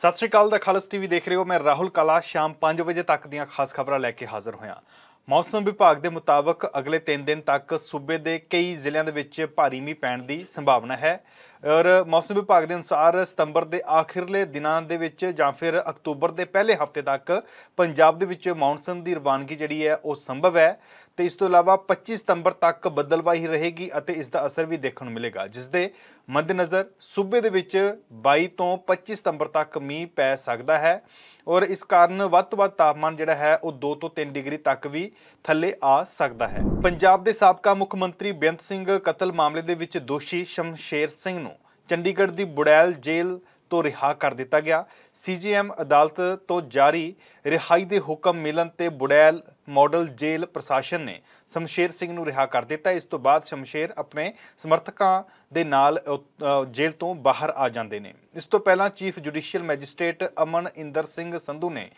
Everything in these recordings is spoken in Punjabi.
ਸਤਿ ਸ਼੍ਰੀ ਅਕਾਲ ਦਾ ਖਾਲਸ ਟੀਵੀ ਦੇਖ ਰਹੇ ਹੋ ਮੈਂ ਰਾਹੁਲ ਕਲਾ ਸ਼ਾਮ 5 ਵਜੇ ਤੱਕ ਦੀਆਂ ਖਾਸ ਖਬਰਾਂ ਲੈ ਕੇ ਹਾਜ਼ਰ ਹੋਇਆ ਮੌਸਮ ਵਿਭਾਗ ਦੇ ਮੁਤਾਬਕ ਅਗਲੇ 3 ਦਿਨ ਤੱਕ ਸੂਬੇ ਦੇ ਕਈ ਜ਼ਿਲ੍ਹਿਆਂ ਦੇ ਵਿੱਚ ਭਾਰੀ ਮੀਂਹ ਪੈਣ ਦੀ ਸੰਭਾਵਨਾ ਹੈ ਔਰ ਮੌਸਮ ਵਿਭਾਗ ਦੇ ਅਨੁਸਾਰ ਸਤੰਬਰ ਦੇ ਆਖਿਰਲੇ ਦਿਨਾਂ ਦੇ ਵਿੱਚ ਜਾਂ ਫਿਰ ਅਕਤੂਬਰ ਦੇ ਪਹਿਲੇ ਹਫਤੇ ਤੱਕ ਪੰਜਾਬ ਦੇ ਵਿੱਚ ਮੌਨਸੂਨ ਦੀ ਰਵਾਨਗੀ ਜਿਹੜੀ ਹੈ ਉਹ ਸੰਭਵ ਹੈ ਤੇ ਇਸ ਤੋਂ ਇਲਾਵਾ 25 ਸਤੰਬਰ ਤੱਕ ਬੱਦਲਵਾਈ ਰਹੇਗੀ ਅਤੇ ਇਸ ਦਾ ਅਸਰ ਵੀ ਦੇਖਣ ਨੂੰ ਮਿਲੇਗਾ ਜਿਸ ਦੇ ਮੱਦੇਨਜ਼ਰ ਸੂਬੇ ਦੇ ਵਿੱਚ 22 ਤੋਂ 25 ਸਤੰਬਰ ਤੱਕ ਮੀਂਹ ਪੈ ਸਕਦਾ ਹੈ ਔਰ ਇਸ ਕਾਰਨ ਵੱਧ ਤੋਂ ਵੱਧ ਤਾਪਮਾਨ ਜਿਹੜਾ ਹੈ ਉਹ 2 ਤੋਂ 3 ਡਿਗਰੀ ਤੱਕ ਵੀ ਥੱਲੇ ਆ ਸਕਦਾ ਹੈ ਪੰਜਾਬ ਦੇ ਸਾਬਕਾ ਮੁੱਖ ਮੰਤਰੀ ਬੇਅੰਤ ਸਿੰਘ ਕਤਲ ਮਾਮਲੇ ਦੇ ਵਿੱਚ ਦੋਸ਼ੀ ਸ਼ਮਸ਼ੇਰ ਸਿੰਘ ਚੰਡੀਗੜ੍ਹ ਦੀ ਬੁੜੈਲ ਜੇਲ੍ਹ ਤੋਂ ਰਿਹਾ ਕਰ ਦਿੱਤਾ ਗਿਆ ਸੀਜੀਐਮ ਅਦਾਲਤ ਤੋਂ ਜਾਰੀ ਰਿਹਾਈ ਦੇ ਹੁਕਮ ਮਿਲਣ ਤੇ ਬੁੜੈਲ ਮਾਡਲ ਜੇਲ੍ਹ ਪ੍ਰਸ਼ਾਸਨ ਨੇ ਸ਼ਮਸ਼ੇਰ ਸਿੰਘ ਨੂੰ ਰਿਹਾ ਕਰ ਦਿੱਤਾ ਇਸ ਤੋਂ ਬਾਅਦ ਸ਼ਮਸ਼ੇਰ ਆਪਣੇ ਸਮਰਥਕਾਂ ਦੇ ਨਾਲ ਜੇਲ੍ਹ ਤੋਂ ਬਾਹਰ ਆ ਜਾਂਦੇ ਨੇ ਇਸ ਤੋਂ ਪਹਿਲਾਂ chief judicial magistrate Aman Inder Singh Sandhu ਨੇ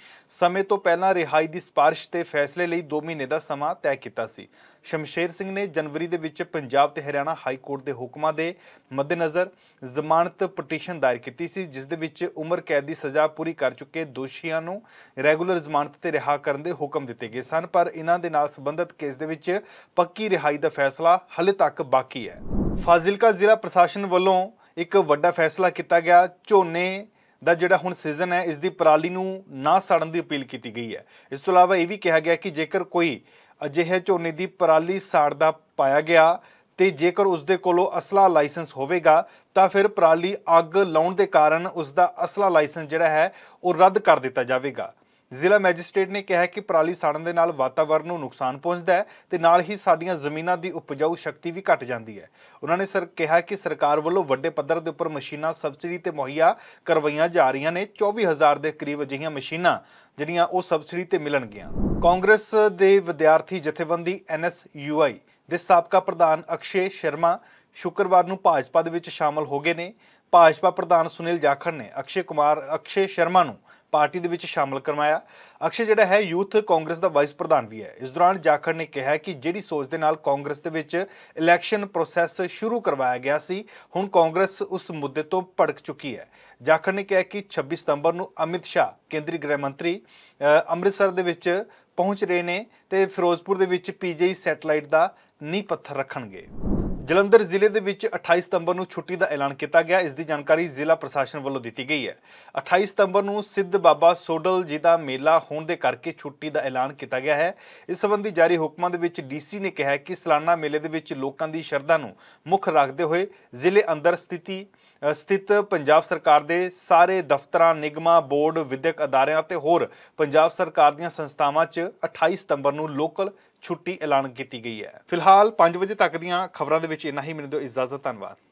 ਸਮੇਂ ਤੋਂ ਪਹਿਲਾਂ ਰਿਹਾਈ ਦੀ ਸਿਫਾਰਿਸ਼ ਤੇ ਫੈਸਲੇ ਲਈ 2 ਮਹੀਨੇ ਦਾ ਸਮਾਂ ਤੈਅ ਕੀਤਾ ਸੀ ਸ਼ਮਸ਼ੇਰ ਸਿੰਘ ਨੇ ਜਨਵਰੀ ਦੇ ਵਿੱਚ ਪੰਜਾਬ ਤੇ ਹਰਿਆਣਾ ਹਾਈ ਕੋਰਟ ਦੇ ਹੁਕਮਾਂ ਦੇ ਮੱਦੇਨਜ਼ਰ ਜ਼ਮਾਨਤ ਪਟੀਸ਼ਨ ਦਾਇਰ ਕੀਤੀ ਸੀ ਜਿਸ ਦੇ ਵਿੱਚ ਉਮਰ ਕੈਦ ਦੀ ਸਜ਼ਾ ਪੂਰੀ ਕਰ ਚੁੱਕੇ ਦੋਸ਼ੀਆਂ ਨੂੰ ਰੈਗੂਲਰ ਜ਼ਮਾਨਤ ਤੇ ਰਿਹਾ ਕਰਨ ਦੇ ਹੁਕਮ ਦਿੱਤੇ ਗਏ ਸਨ ਹਨ ਪਰ ਇਹਨਾਂ ਦੇ ਨਾਲ ਸੰਬੰਧਿਤ ਕੇਸ ਦੇ ਵਿੱਚ ਪੱਕੀ ਰਿਹਾਈ ਦਾ ਫੈਸਲਾ ਹਲੇ ਤੱਕ ਬਾਕੀ ਹੈ ਫਾਜ਼ਿਲਕਾ ਜ਼ਿਲ੍ਹਾ ਪ੍ਰਸ਼ਾਸਨ ਵੱਲੋਂ ਇੱਕ ਵੱਡਾ ਫੈਸਲਾ ਕੀਤਾ ਗਿਆ ਝੋਨੇ ਦਾ ਜਿਹੜਾ ਹੁਣ ਸੀਜ਼ਨ ਹੈ ਇਸ ਦੀ ਪਰਾਲੀ ਨੂੰ ਨਾ ਸਾੜਨ ਦੀ ਅਪੀਲ ਕੀਤੀ ਗਈ ਹੈ ਇਸ ਤੋਂ ਇਲਾਵਾ ਇਹ ਵੀ ਕਿਹਾ ਗਿਆ ਕਿ ਜੇਕਰ ਕੋਈ ਅਜਿਹੇ ਝੋਨੇ ਦੀ ਪਰਾਲੀ ਸਾੜਦਾ ਪਾਇਆ ਗਿਆ ਤੇ ਜੇਕਰ ਉਸ ਦੇ ਕੋਲੋਂ ਅਸਲਾ ਲਾਇਸੈਂਸ ਹੋਵੇਗਾ ਤਾਂ ਫਿਰ ਪਰਾਲੀ ਅੱਗ ਲਾਉਣ ਦੇ ਕਾਰਨ ਉਸ ਦਾ ਅਸਲਾ ਲਾਇਸੈਂਸ ਜਿਹੜਾ ਹੈ ਉਹ ਰੱਦ ਕਰ ਦਿੱਤਾ ਜਾਵੇਗਾ ਜ਼ਿਲ੍ਹਾ ਮੈਜਿਸਟ੍ਰੇਟ ਨੇ ਕਿਹਾ ਕਿ ਪਰਾਲੀ ਸਾੜਨ ਦੇ ਨਾਲ ਵਾਤਾਵਰਣ ਨੂੰ ਨੁਕਸਾਨ ਪਹੁੰਚਦਾ ਹੈ ਤੇ ਨਾਲ ਹੀ ਸਾਡੀਆਂ ਜ਼ਮੀਨਾਂ ਦੀ ਉਪਜਾਊ ਸ਼ਕਤੀ ਵੀ ਘਟ ਜਾਂਦੀ ਹੈ ਉਹਨਾਂ ਨੇ ਸਰ ਕਿਹਾ ਕਿ ਸਰਕਾਰ ਵੱਲੋਂ ਵੱਡੇ ਪੱਧਰ ਦੇ ਉੱਪਰ ਮਸ਼ੀਨਾਂ ਸਬਸਿਡੀ ਤੇ ਮੁਹੱਈਆ ਕਰਵਾਈਆਂ ਜਾ ਰਹੀਆਂ ਨੇ 24000 ਦੇ ਕਰੀਬ ਅਜਿਹੀਆਂ ਮਸ਼ੀਨਾਂ ਜਿਹੜੀਆਂ ਉਹ ਸਬਸਿਡੀ ਤੇ ਮਿਲਣਗੀਆਂ ਕਾਂਗਰਸ ਦੇ ਵਿਦਿਆਰਥੀ ਜਥੇਬੰਦੀ ਐਨਐਸਯੂਆਈ ਦੇ ਸਾਬਕਾ ਪ੍ਰਧਾਨ ਅਕਸ਼ੇ ਸ਼ਰਮਾ ਸ਼ੁੱਕਰਵਾਰ ਨੂੰ ਭਾਜਪਾ ਦੇ ਵਿੱਚ ਸ਼ਾਮਲ ਹੋ ਗਏ ਨੇ ਭਾਜਪਾ ਪ੍ਰਧਾਨ ਸੁਨੀਲ ਜਾਖੜ ਨੇ ਅਕਸ਼ੇ ਕੁਮਾਰ ਅਕਸ਼ੇ ਸ਼ਰਮਾ ਨੂੰ ਪਾਰਟੀ ਦੇ ਵਿੱਚ ਸ਼ਾਮਲ ਕਰਵਾਇਆ ਅਕਸ਼ੇ ਜਿਹੜਾ ਹੈ ਯੂਥ ਕਾਂਗਰਸ ਦਾ ਵਾਈਸ ਪ੍ਰਧਾਨ ਵੀ ਹੈ ਇਸ ਦੌਰਾਨ ਜਾਖੜ ਨੇ ਕਿਹਾ ਕਿ ਜਿਹੜੀ ਸੋਚ ਦੇ ਨਾਲ ਕਾਂਗਰਸ ਦੇ ਵਿੱਚ ਇਲੈਕਸ਼ਨ ਪ੍ਰੋਸੈਸ ਸ਼ੁਰੂ ਕਰਵਾਇਆ ਗਿਆ ਸੀ ਹੁਣ ਕਾਂਗਰਸ ਉਸ ਮੁੱਦੇ ਤੋਂ ਭੜਕ ਚੁੱਕੀ ਹੈ ਜਾਖੜ ਨੇ ਕਿਹਾ ਕਿ 26 ਸਤੰਬਰ ਨੂੰ ਅਮਿਤ ਸ਼ਾਹ ਕੇਂਦਰੀ ਗ੍ਰਹਿ ਮੰਤਰੀ ਅੰਮ੍ਰਿਤਸਰ ਦੇ ਵਿੱਚ ਪਹੁੰਚ ਰਹੇ ਨੇ ਤੇ ਫਿਰੋਜ਼ਪੁਰ ਦੇ ਵਿੱਚ ਪੀਜੀ ਸੈਟੇਲਾਈਟ ਦਾ ਨੀ ਪੱਥਰ ਰੱਖਣਗੇ ਜਲੰਧਰ ਜ਼ਿਲ੍ਹੇ ਦੇ ਵਿੱਚ 28 ਸਤੰਬਰ ਨੂੰ ਛੁੱਟੀ ਦਾ ਐਲਾਨ ਕੀਤਾ ਗਿਆ ਇਸ ਦੀ ਜਾਣਕਾਰੀ ਜ਼ਿਲ੍ਹਾ ਪ੍ਰਸ਼ਾਸਨ ਵੱਲੋਂ ਦਿੱਤੀ ਗਈ ਹੈ 28 ਸਤੰਬਰ ਨੂੰ ਸਿੱਧ ਬਾਬਾ ਸੋਡਲ ਜੀ ਦਾ ਮੇਲਾ ਹੋਣ ਦੇ ਕਰਕੇ ਛੁੱਟੀ ਦਾ ਐਲਾਨ ਕੀਤਾ ਗਿਆ ਹੈ ਇਸ ਸੰਬੰਧੀ ਜਾਰੀ ਹੁਕਮਾਂ ਦੇ ਵਿੱਚ ਡੀਸੀ ਨੇ ਕਿਹਾ ਕਿ ਸਲਾਨਾ ਮੇਲੇ ਦੇ ਵਿੱਚ ਲੋਕਾਂ ਦੀ ਸ਼ਰਧਾ ਨੂੰ ਮੁੱਖ ਰੱਖਦੇ ਹੋਏ ਜ਼ਿਲ੍ਹੇ ਅੰਦਰ ਸਥਿਤੀ ਸਥਿਤ ਪੰਜਾਬ ਸਰਕਾਰ ਦੇ ਸਾਰੇ ਦਫ਼ਤਰਾਂ ਨਿਗਮਾਂ ਬੋਰਡ ਵਿਦਿਅਕ ਅਦਾਰਿਆਂ ਤੇ ਹੋਰ ਪੰਜਾਬ ਸਰਕਾਰ ਦੀਆਂ ਸੰਸਥਾਵਾਂ 'ਚ 28 ਸਤੰਬਰ ਨੂੰ ਲੋਕਲ ਛੁੱਟੀ ਐਲਾਨ ਕੀਤੀ ਗਈ ਹੈ ਫਿਲਹਾਲ 5 ਵਜੇ ਤੱਕ ਦੀਆਂ ਖਬਰਾਂ ਦੇ ਵਿੱਚ ਇੰਨਾ ਹੀ ਮੈਨੂੰ ਦਿਓ ਇਜਾਜ਼ਤ ਧੰਨਵਾਦ